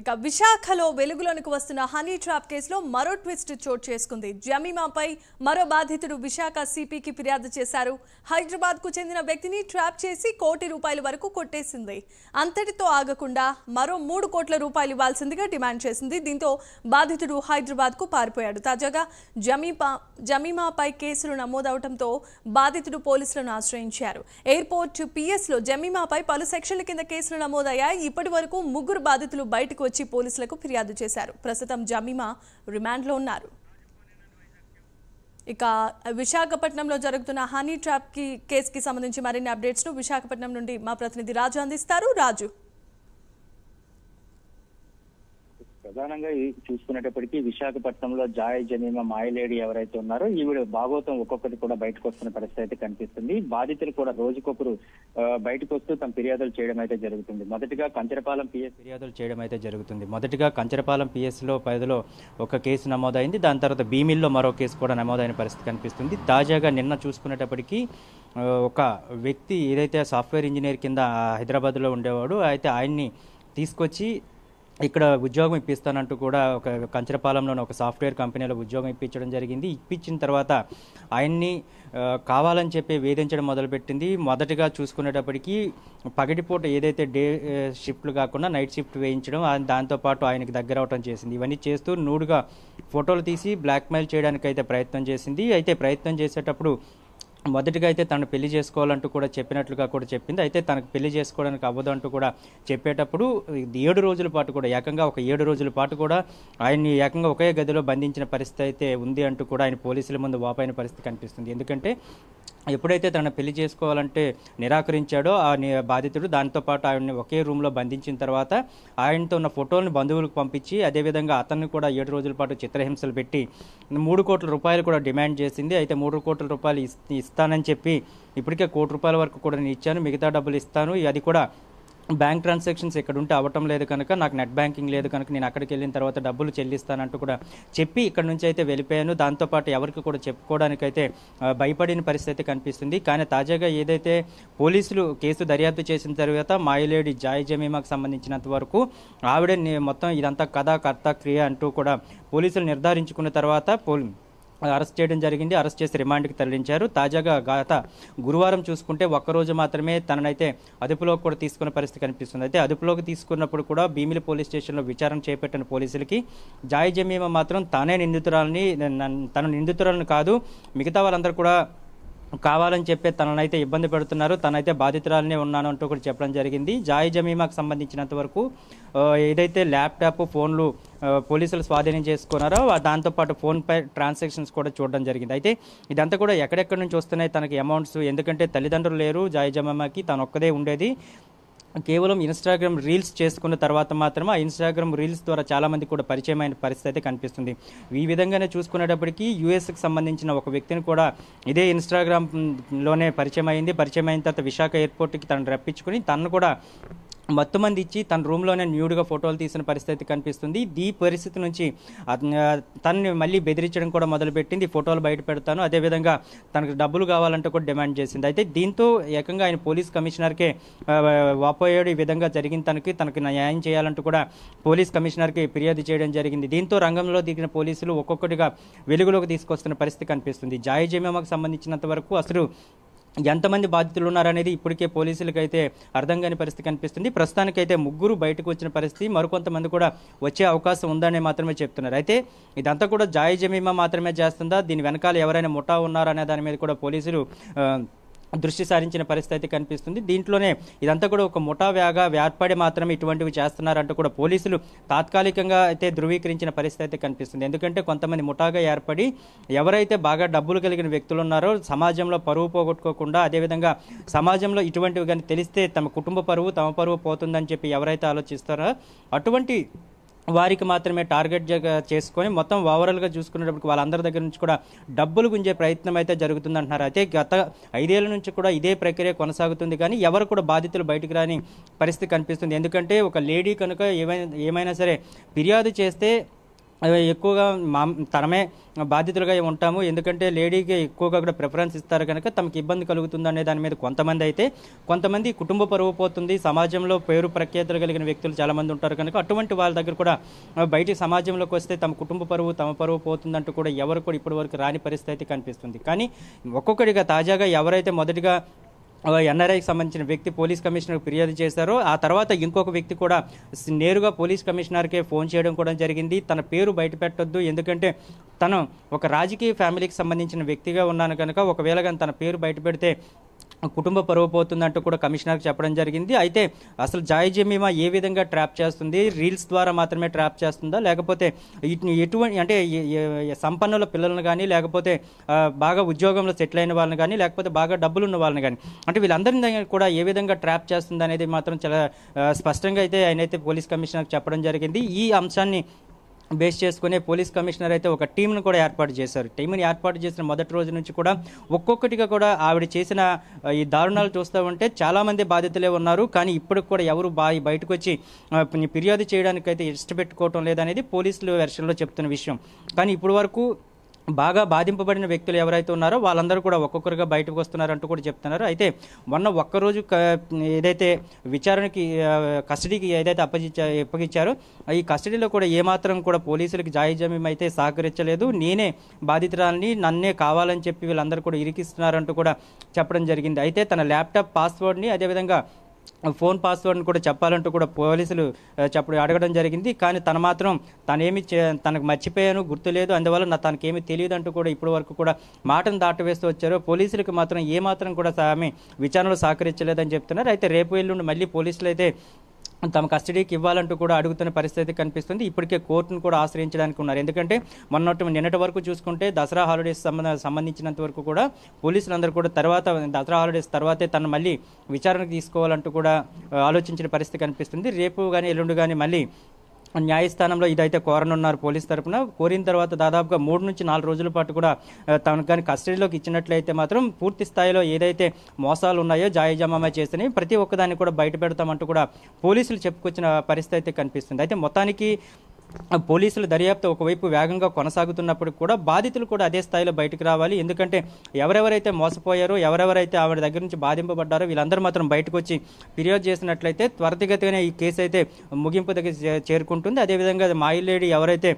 ఇక విశాఖలో వెలుగులోనికి వస్తున్న హనీ ట్రాప్ కేసులో మరో ట్విస్ట్ చోటు చేసుకుంది జమీమాపై మరో బాధితుడు విశాఖ సిపికి ఫిర్యాదు చేశారు హైదరాబాద్కు చెందిన వ్యక్తిని ట్రాప్ చేసి కోటి రూపాయల వరకు కొట్టేసింది అంతటితో ఆగకుండా మరో మూడు కోట్ల రూపాయలు ఇవ్వాల్సిందిగా డిమాండ్ చేసింది దీంతో బాధితుడు హైదరాబాద్కు పారిపోయాడు తాజాగా జమీపా జమీమాపై కేసులు నమోదవడంతో బాధితుడు పోలీసులను ఆశ్రయించారు ఎయిర్పోర్ట్ పిఎస్లో జమీమాపై పలు సెక్షన్ల కింద కేసులు నమోదయ్యాయి ఇప్పటి వరకు ముగ్గురు బాధితులు బయటకు వచ్చి పోలీసులకు ఫిర్యాదు చేశారు ప్రస్తుతం జమీమా రిమాండ్లో ఉన్నారు ఇక విశాఖపట్నంలో జరుగుతున్న హనీ ట్రాప్ కి కేసుకి సంబంధించి మరిన్ని అప్డేట్స్ ను విశాఖపట్నం నుండి మా ప్రతినిధి రాజు అందిస్తారు రాజు ప్రధానంగా చూసుకునేటప్పటికీ విశాఖపట్నంలో జాయ్ జనీమ మాయలేడి ఎవరైతే ఉన్నారో ఈవిడ భాగవతం ఒక్కొక్కటి కూడా బయటకు వస్తున్న పరిస్థితి అయితే కనిపిస్తుంది బాధితులు కూడా రోజుకొకరు బయటకు వస్తూ తమ ఫిర్యాదులు చేయడం అయితే జరుగుతుంది మొదటిగా కంచరపాలెం పిఎస్ ఫిర్యాదులు చేయడం అయితే జరుగుతుంది మొదటిగా కంచరపాలెం పిఎస్లో పరిధిలో ఒక కేసు నమోదైంది దాని తర్వాత భీమిల్లో మరో కేసు కూడా నమోదైన పరిస్థితి కనిపిస్తుంది తాజాగా నిన్న చూసుకునేటప్పటికీ ఒక వ్యక్తి ఏదైతే సాఫ్ట్వేర్ ఇంజనీర్ కింద హైదరాబాద్లో ఉండేవాడు అయితే ఆయన్ని తీసుకొచ్చి ఇక్కడ ఉద్యోగం ఇప్పిస్తానంటూ కూడా ఒక కంచరపాలెంలోని ఒక సాఫ్ట్వేర్ కంపెనీలో ఉద్యోగం ఇప్పించడం జరిగింది ఇప్పించిన తర్వాత ఆయన్ని కావాలని చెప్పి వేధించడం మొదలుపెట్టింది మొదటగా చూసుకునేటప్పటికీ పగటిపూట ఏదైతే డే షిఫ్ట్లు కాకుండా నైట్ షిఫ్ట్ వేయించడం దాంతోపాటు ఆయనకు దగ్గర అవటం చేసింది ఇవన్నీ చేస్తూ నూడుగా ఫోటోలు తీసి బ్లాక్మెయిల్ చేయడానికి అయితే ప్రయత్నం చేసింది అయితే ప్రయత్నం చేసేటప్పుడు మొదటిగా అయితే తను పెళ్లి చేసుకోవాలంటూ కూడా చెప్పినట్లుగా కూడా చెప్పింది అయితే తనకు పెళ్లి చేసుకోవడానికి అవ్వదు అంటూ కూడా చెప్పేటప్పుడు ఏడు రోజుల పాటు కూడా ఏకంగా ఒక ఏడు రోజుల పాటు కూడా ఆయన్ని ఏకంగా ఒకే గదిలో బంధించిన పరిస్థితి అయితే ఉంది అంటూ కూడా ఆయన పోలీసుల ముందు వాపైన పరిస్థితి కనిపిస్తుంది ఎందుకంటే ఎప్పుడైతే తన పెళ్లి చేసుకోవాలంటే నిరాకరించాడో ఆ బాధితుడు దాంతోపాటు ఆయన్ని ఒకే రూమ్లో బంధించిన తర్వాత ఆయనతో ఉన్న ఫోటోలను బంధువులకు పంపించి అదేవిధంగా అతన్ని కూడా ఏడు రోజుల పాటు చిత్రహింసలు పెట్టి మూడు కోట్ల రూపాయలు కూడా డిమాండ్ చేసింది అయితే మూడు కోట్ల రూపాయలు ఇస్తానని చెప్పి ఇప్పటికే కోటి రూపాయల వరకు కూడా నేను ఇచ్చాను మిగతా డబ్బులు ఇస్తాను అది కూడా బ్యాంక్ ట్రాన్సాక్షన్స్ ఇక్కడ ఉంటే అవ్వటం లేదు కనుక నాకు నెట్ బ్యాంకింగ్ లేదు కనుక నేను అక్కడికి వెళ్ళిన తర్వాత డబ్బులు చెల్లిస్తానంటూ కూడా చెప్పి ఇక్కడ నుంచి అయితే వెళ్ళిపోయాను దాంతోపాటు ఎవరికి కూడా చెప్పుకోవడానికైతే భయపడిన పరిస్థితి కనిపిస్తుంది కానీ తాజాగా ఏదైతే పోలీసులు కేసు దర్యాప్తు చేసిన తర్వాత మాయలేడి జాయ్ జమీమాకు సంబంధించినంత వరకు ఆవిడ మొత్తం ఇదంతా కథ కర్త క్రియ అంటూ కూడా పోలీసులు నిర్ధారించుకున్న తర్వాత పోలీ అరెస్ట్ చేయడం జరిగింది అరెస్ట్ చేసి రిమాండ్కి తరలించారు తాజాగా గత గురువారం చూసుకుంటే ఒక్కరోజు మాత్రమే తననైతే అదుపులోకి కూడా తీసుకున్న పరిస్థితి కనిపిస్తుంది అయితే అదుపులోకి తీసుకున్నప్పుడు కూడా భీమిలి పోలీస్ స్టేషన్లో విచారణ చేపట్టిన పోలీసులకి జాయి జమీమా మాత్రం తానే నిందితురాలని తన నిందితురాలను కాదు మిగతా వాళ్ళందరూ కూడా కావాలని చెప్పి తననైతే ఇబ్బంది పెడుతున్నారు తనైతే బాధితురాలనే ఉన్నాను అంటూ కూడా చెప్పడం జరిగింది జాయి జమీమాకు సంబంధించినంత వరకు ఏదైతే ల్యాప్టాప్ ఫోన్లు పోలీసులు స్వాధీనం చేసుకున్నారో దాంతోపాటు పే ట్రాన్సాక్షన్స్ కూడా చూడడం జరిగింది అయితే ఇదంతా కూడా ఎక్కడెక్కడి నుంచి వస్తున్నాయి తనకి అమౌంట్స్ ఎందుకంటే తల్లిదండ్రులు లేరు జాయిజమ్మకి తను ఒక్కదే ఉండేది కేవలం ఇన్స్టాగ్రామ్ రీల్స్ చేసుకున్న తర్వాత మాత్రమే ఆ ఇన్స్టాగ్రామ్ రీల్స్ ద్వారా చాలామంది కూడా పరిచయం అయిన పరిస్థితి అయితే కనిపిస్తుంది ఈ విధంగానే చూసుకునేటప్పటికీ యూఎస్కి సంబంధించిన ఒక వ్యక్తిని కూడా ఇదే ఇన్స్టాగ్రామ్లోనే పరిచయం అయింది పరిచయం అయిన తర్వాత విశాఖ ఎయిర్పోర్ట్కి తను రప్పించుకుని తను కూడా మత్తు మంది ఇచ్చి తన రూమ్లోనే న్యూడ్గా ఫోటోలు తీసిన పరిస్థితి కనిపిస్తుంది ఈ పరిస్థితి నుంచి తనని మళ్ళీ బెదిరించడం కూడా మొదలుపెట్టింది ఫోటోలు బయట పెడతాను అదేవిధంగా తనకు డబ్బులు కావాలంటే కూడా డిమాండ్ చేసింది అయితే దీంతో ఏకంగా ఆయన పోలీస్ కమిషనర్కే వాపోయాడు ఈ విధంగా జరిగింది తనకి తనకు న్యాయం చేయాలంటూ కూడా పోలీస్ కమిషనర్కి ఫిర్యాదు చేయడం జరిగింది దీంతో రంగంలో దిగిన పోలీసులు ఒక్కొక్కటిగా వెలుగులోకి తీసుకొస్తున్న పరిస్థితి కనిపిస్తుంది జాయి జమేమాకు సంబంధించినంత వరకు అసలు ఎంతమంది బాధితులు ఉన్నారనేది ఇప్పటికే పోలీసులకైతే అర్థం కాని పరిస్థితి కనిపిస్తుంది ప్రస్తుతానికైతే ముగ్గురు బయటకు వచ్చిన పరిస్థితి మరికొంతమంది కూడా వచ్చే అవకాశం ఉందని మాత్రమే చెప్తున్నారు అయితే ఇదంతా కూడా జాయి జమీమా మాత్రమే చేస్తుందా దీని వెనకాల ఎవరైనా ముఠా ఉన్నారనే దాని మీద కూడా పోలీసులు దృష్టి సారించిన పరిస్థితి కనిపిస్తుంది దీంట్లోనే ఇదంతా కూడా ఒక ముఠా వ్యాగా వేర్పడి మాత్రమే ఇటువంటివి చేస్తున్నారంటూ కూడా పోలీసులు తాత్కాలికంగా అయితే ధృవీకరించిన పరిస్థితి కనిపిస్తుంది ఎందుకంటే కొంతమంది ముఠాగా ఏర్పడి ఎవరైతే బాగా డబ్బులు కలిగిన వ్యక్తులు ఉన్నారో సమాజంలో పరువు పోగొట్టుకోకుండా అదేవిధంగా సమాజంలో ఇటువంటివి కానీ తెలిస్తే తమ కుటుంబ పరువు తమ పరువు పోతుందని చెప్పి ఎవరైతే ఆలోచిస్తారో అటువంటి వారికి మాత్రమే టార్గెట్ చేసుకొని మొత్తం ఓవరాల్గా చూసుకునేటప్పటికి వాళ్ళందరి దగ్గర నుంచి కూడా డబ్బులు గుంజే ప్రయత్నం అయితే జరుగుతుంది అంటున్నారు అయితే గత ఐదేళ్ల నుంచి కూడా ఇదే ప్రక్రియ కొనసాగుతుంది కానీ ఎవరు కూడా బాధితులు బయటకు రాని పరిస్థితి కనిపిస్తుంది ఎందుకంటే ఒక లేడీ కనుక ఏమైనా ఏమైనా సరే ఫిర్యాదు చేస్తే ఎక్కువగా మా తనమే బాధితులుగా ఉంటాము ఎందుకంటే లేడీకి ఎక్కువగా కూడా ప్రిఫరెన్స్ ఇస్తారు కనుక తమకు ఇబ్బంది కలుగుతుంది అనే దాని మీద కొంతమంది అయితే కొంతమంది కుటుంబ పరువు పోతుంది సమాజంలో పేరు ప్రఖ్యాతులు కలిగిన వ్యక్తులు చాలామంది ఉంటారు కనుక అటువంటి వాళ్ళ దగ్గర కూడా బయటి సమాజంలోకి వస్తే తమ కుటుంబ పరువు తమ పరువు పోతుందంటూ కూడా ఎవరు కూడా ఇప్పటి వరకు రాని పరిస్థితి కనిపిస్తుంది కానీ ఒక్కొక్కడిగా తాజాగా ఎవరైతే మొదటిగా ఎన్ఆర్ఐకి సంబంధించిన వ్యక్తి పోలీస్ కమిషనర్కి ఫిర్యాదు చేశారు ఆ తర్వాత ఇంకొక వ్యక్తి కూడా నేరుగా పోలీస్ కమిషనర్కే ఫోన్ చేయడం కూడా జరిగింది తన పేరు బయటపెట్టొద్దు ఎందుకంటే తను ఒక రాజకీయ ఫ్యామిలీకి సంబంధించిన వ్యక్తిగా ఉన్నాను కనుక ఒకవేళ కానీ తన పేరు బయటపెడితే కుటుంబ పరువు పోతుందంటూ కూడా కమిషనర్కి చెప్పడం జరిగింది అయితే అసలు జాయిజీ బీమా ఏ విధంగా ట్రాప్ చేస్తుంది రీల్స్ ద్వారా మాత్రమే ట్రాప్ చేస్తుందా లేకపోతే ఎటువంటి అంటే సంపన్నుల పిల్లలను కానీ లేకపోతే బాగా ఉద్యోగంలో సెటిల్ అయిన వాళ్ళని కానీ లేకపోతే బాగా డబ్బులు ఉన్న వాళ్ళని కానీ అంటే వీళ్ళందరినీ కూడా ఏ విధంగా ట్రాప్ చేస్తుంది అనేది మాత్రం చాలా స్పష్టంగా అయితే ఆయనైతే పోలీస్ కమిషనర్కి చెప్పడం జరిగింది ఈ అంశాన్ని బేస్ చేసుకునే పోలీస్ కమిషనర్ అయితే ఒక టీంను కూడా ఏర్పాటు చేశారు టీంని ఏర్పాటు చేసిన మొదటి రోజు నుంచి కూడా ఒక్కొక్కటిగా కూడా ఆవిడ చేసిన ఈ దారుణాలు చూస్తూ ఉంటే చాలామంది బాధితులే ఉన్నారు కానీ ఇప్పటికి కూడా ఎవరు బా బయటకు వచ్చి ఫిర్యాదు చేయడానికైతే ఇష్టపెట్టుకోవటం లేదనేది పోలీసులు వెర్షన్లో చెప్తున్న విషయం కానీ ఇప్పటి వరకు బాగా బాధింపబడిన వ్యక్తులు ఎవరైతే ఉన్నారో వాళ్ళందరూ కూడా ఒక్కొక్కరుగా బయటకు వస్తున్నారంటూ కూడా చెప్తున్నారు అయితే మొన్న ఒక్కరోజు ఏదైతే విచారణకి కస్టడీకి ఏదైతే అప్పగించా అప్పగించారో ఈ కస్టడీలో కూడా ఏమాత్రం కూడా పోలీసులకు జాయిజమ్యం అయితే సహకరించలేదు నేనే బాధితురాలని నన్నే కావాలని చెప్పి వీళ్ళందరూ కూడా ఇరికిస్తున్నారంటూ కూడా చెప్పడం జరిగింది అయితే తన ల్యాప్టాప్ పాస్వర్డ్ని అదేవిధంగా ఫోన్ పాస్వర్డ్ని కూడా చెప్పాలంటూ కూడా పోలీసులు చెప్పడు అడగడం జరిగింది కానీ తను మాత్రం తనేమి తనకు మర్చిపోయాను గుర్తు లేదు అందువల్ల నా తనకేమీ తెలియదు అంటూ కూడా ఇప్పటి వరకు కూడా మాటను దాటవేస్తూ వచ్చారు పోలీసులకు మాత్రం ఏమాత్రం కూడా ఆమె విచారణలో సహకరించలేదని చెప్తున్నారు అయితే రేపు ఎల్లుండి మళ్ళీ పోలీసులు అయితే తమ కస్టడీకి ఇవ్వాలంటూ కూడా అడుగుతున్న పరిస్థితి కనిపిస్తుంది ఇప్పటికే కోర్టును కూడా ఆశ్రయించడానికి ఉన్నారు ఎందుకంటే మొన్నటి నిన్నటి వరకు చూసుకుంటే దసరా హాలిడేస్ సంబంధ సంబంధించినంత వరకు కూడా పోలీసులందరూ కూడా తర్వాత దసరా హాలిడేస్ తర్వాతే తను మళ్ళీ విచారణకు తీసుకోవాలంటూ కూడా ఆలోచించిన పరిస్థితి కనిపిస్తుంది రేపు కానీ ఎల్లుండి కానీ మళ్ళీ న్యాయస్థానంలో ఇదైతే కోరనున్నారు పోలీస్ తరఫున కోరిన తర్వాత దాదాపుగా మూడు నుంచి నాలుగు రోజుల పాటు కూడా తనకు కానీ కస్టడీలోకి ఇచ్చినట్లయితే మాత్రం పూర్తి స్థాయిలో ఏదైతే మోసాలు ఉన్నాయో జాయజమామా చేసినవి ప్రతి ఒక్కదాన్ని కూడా బయట పెడతామంటూ కూడా పోలీసులు చెప్పుకొచ్చిన పరిస్థితి అయితే కనిపిస్తుంది అయితే మొత్తానికి పోలీసుల దర్యాప్తు ఒకవైపు వేగంగా కొనసాగుతున్నప్పుడు కూడా బాధితులు కూడా అదే స్థాయిలో బయటకు రావాలి ఎందుకంటే ఎవరెవరైతే మోసపోయారో ఎవరెవరైతే ఆవిడ దగ్గర నుంచి బాధింపబడ్డారో వీళ్ళందరూ మాత్రం బయటకు వచ్చి ఫిర్యాదు చేసినట్లయితే త్వరితగతిన ఈ కేసు అయితే ముగింపు దగ్గర చేరుకుంటుంది అదేవిధంగా మాయిలేడి ఎవరైతే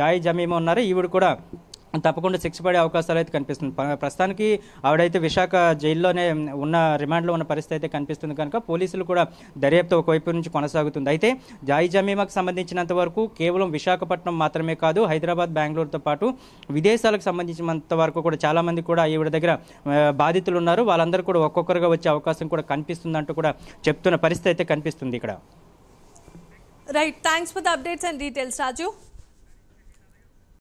జాయి జమీమా ఉన్నారో ఈవిడ కూడా తప్పకుండా శిక్ష పడే అవకాశాలు అయితే కనిపిస్తుంది ప్రస్తుతానికి ఆవిడైతే విశాఖ జైల్లోనే ఉన్న రిమాండ్లో ఉన్న పరిస్థితి అయితే కనిపిస్తుంది కనుక పోలీసులు కూడా దర్యాప్తు ఒకవైపు నుంచి కొనసాగుతుంది అయితే జాయి జమీమాకు సంబంధించినంత వరకు కేవలం విశాఖపట్నం మాత్రమే కాదు హైదరాబాద్ బెంగళూరుతో పాటు విదేశాలకు సంబంధించినంత వరకు కూడా చాలామంది కూడా ఈవిడ దగ్గర బాధితులు ఉన్నారు వాళ్ళందరూ కూడా ఒక్కొక్కరుగా వచ్చే అవకాశం కూడా కనిపిస్తుంది అంటూ కూడా చెప్తున్న పరిస్థితి అయితే కనిపిస్తుంది ఇక్కడ right thanks for the updates and details Raju